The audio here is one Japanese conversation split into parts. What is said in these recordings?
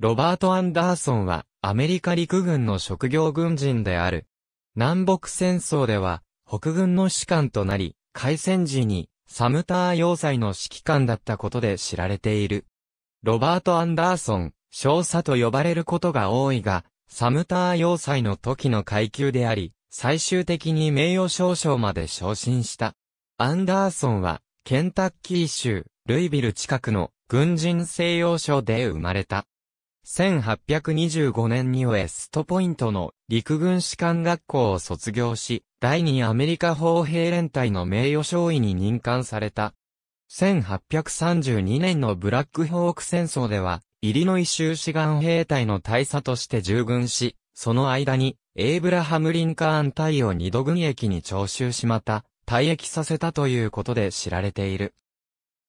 ロバート・アンダーソンは、アメリカ陸軍の職業軍人である。南北戦争では、北軍の士官となり、海戦時に、サムター要塞の指揮官だったことで知られている。ロバート・アンダーソン、少佐と呼ばれることが多いが、サムター要塞の時の階級であり、最終的に名誉少将まで昇進した。アンダーソンは、ケンタッキー州、ルイビル近くの軍人西洋省で生まれた。1825年にウェストポイントの陸軍士官学校を卒業し、第二アメリカ砲兵連隊の名誉少尉に任官された。1832年のブラックホーク戦争では、イリノイ州士官兵隊の大佐として従軍し、その間に、エイブラハム・リンカーン隊を二度軍役に徴収しまた、退役させたということで知られている。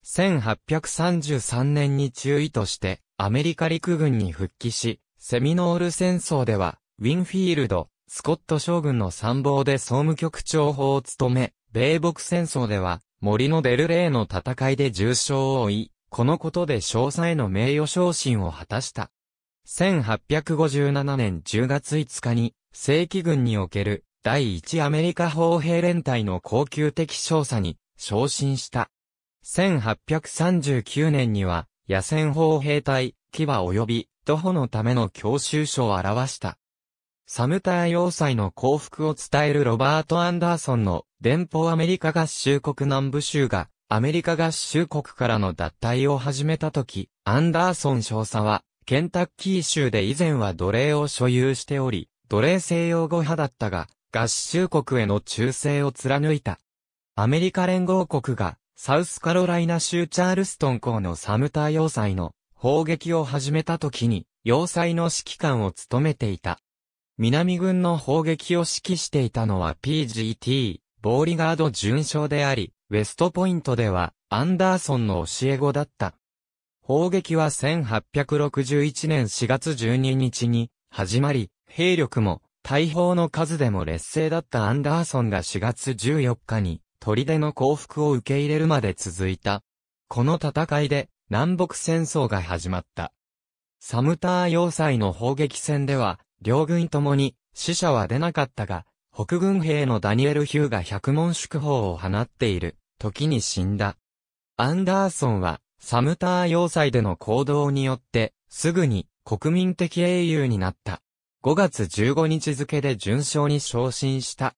1833年に中尉としてアメリカ陸軍に復帰し、セミノール戦争では、ウィンフィールド、スコット将軍の参謀で総務局長法を務め、米北戦争では、森のデルレーの戦いで重傷を負い、このことで少佐への名誉昇進を果たした。1857年10月5日に、正規軍における第1アメリカ砲兵連隊の高級的少佐に昇進した。1839年には、野戦砲兵隊、騎馬及び、徒歩のための教習所を表した。サムタヤ要塞の降伏を伝えるロバート・アンダーソンの連邦アメリカ合衆国南部州がアメリカ合衆国からの脱退を始めた時、アンダーソン少佐はケンタッキー州で以前は奴隷を所有しており、奴隷西洋語派だったが、合衆国への忠誠を貫いた。アメリカ連合国がサウスカロライナ州チャールストン港のサムター要塞の砲撃を始めた時に、要塞の指揮官を務めていた。南軍の砲撃を指揮していたのは PGT、ボーリガード准将であり、ウェストポイントでは、アンダーソンの教え子だった。砲撃は1861年4月12日に始まり、兵力も大砲の数でも劣勢だったアンダーソンが4月14日に砦の降伏を受け入れるまで続いた。この戦いで、南北戦争が始まった。サムター要塞の砲撃戦では、両軍ともに死者は出なかったが、北軍兵のダニエル・ヒューが百門祝砲を放っている時に死んだ。アンダーソンは、サムター要塞での行動によって、すぐに国民的英雄になった。5月15日付で順将に昇進した。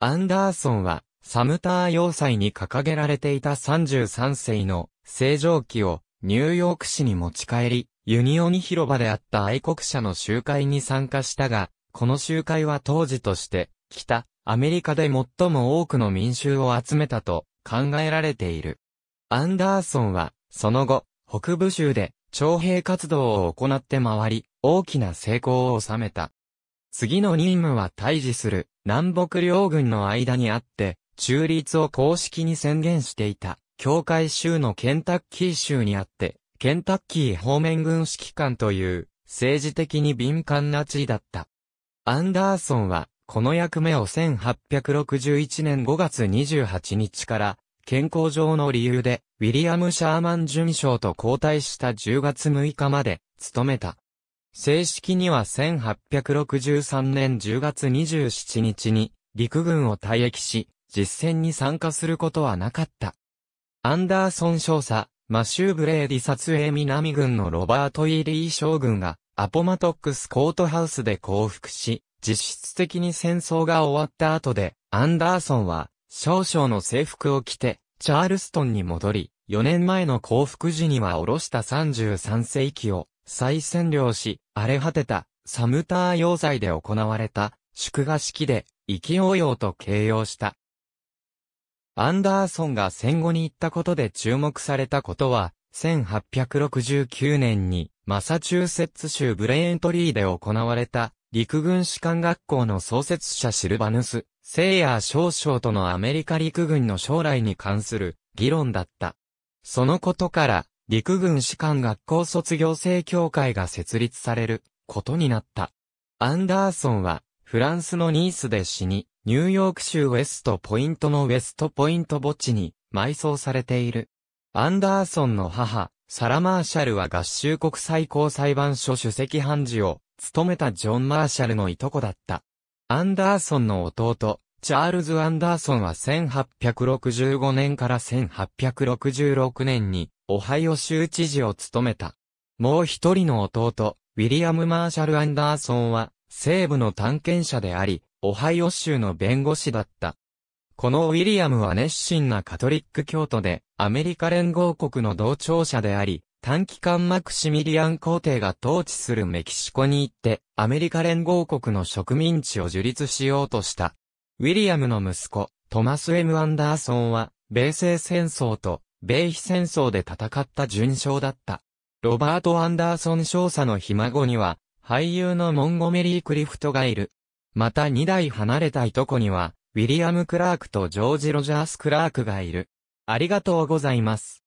アンダーソンは、サムター要塞に掲げられていた33世の星条旗をニューヨーク市に持ち帰り、ユニオニ広場であった愛国者の集会に参加したが、この集会は当時として、北、アメリカで最も多くの民衆を集めたと考えられている。アンダーソンは、その後、北部州で徴兵活動を行って回り、大きな成功を収めた。次の任務は退治する南北両軍の間にあって、中立を公式に宣言していた、教会州のケンタッキー州にあって、ケンタッキー方面軍指揮官という、政治的に敏感な地位だった。アンダーソンは、この役目を1861年5月28日から、健康上の理由で、ウィリアム・シャーマン巡将と交代した10月6日まで、務めた。正式には1863年10月27日に、陸軍を退役し、実戦に参加することはなかった。アンダーソン少佐、マシュー・ブレーディ撮影南軍のロバート・イリー将軍が、アポマトックスコートハウスで降伏し、実質的に戦争が終わった後で、アンダーソンは、少々の制服を着て、チャールストンに戻り、4年前の降伏時には下ろした33世紀を再占領し、荒れ果てたサムター要塞で行われた祝賀式で勢いようと形容した。アンダーソンが戦後に行ったことで注目されたことは、1869年にマサチューセッツ州ブレーントリーで行われた陸軍士官学校の創設者シルバヌス、セイヤー少将とのアメリカ陸軍の将来に関する議論だった。そのことから、陸軍士官学校卒業生協会が設立されることになった。アンダーソンは、フランスのニースで死に、ニューヨーク州ウェストポイントのウェストポイント墓地に埋葬されている。アンダーソンの母、サラ・マーシャルは合衆国最高裁判所主席判事を務めたジョン・マーシャルのいとこだった。アンダーソンの弟、チャールズ・アンダーソンは1865年から1866年にオハイオ州知事を務めた。もう一人の弟、ウィリアム・マーシャル・アンダーソンは西部の探検者であり、オハイオ州の弁護士だった。このウィリアムは熱心なカトリック教徒で、アメリカ連合国の同調者であり、短期間マクシミリアン皇帝が統治するメキシコに行って、アメリカ連合国の植民地を樹立しようとした。ウィリアムの息子、トマス・エム・アンダーソンは、米西戦争と米非戦争で戦った順将だった。ロバート・アンダーソン少佐のひ孫には、俳優のモンゴメリー・クリフトがいる。また2代離れたいとこには、ウィリアム・クラークとジョージ・ロジャース・クラークがいる。ありがとうございます。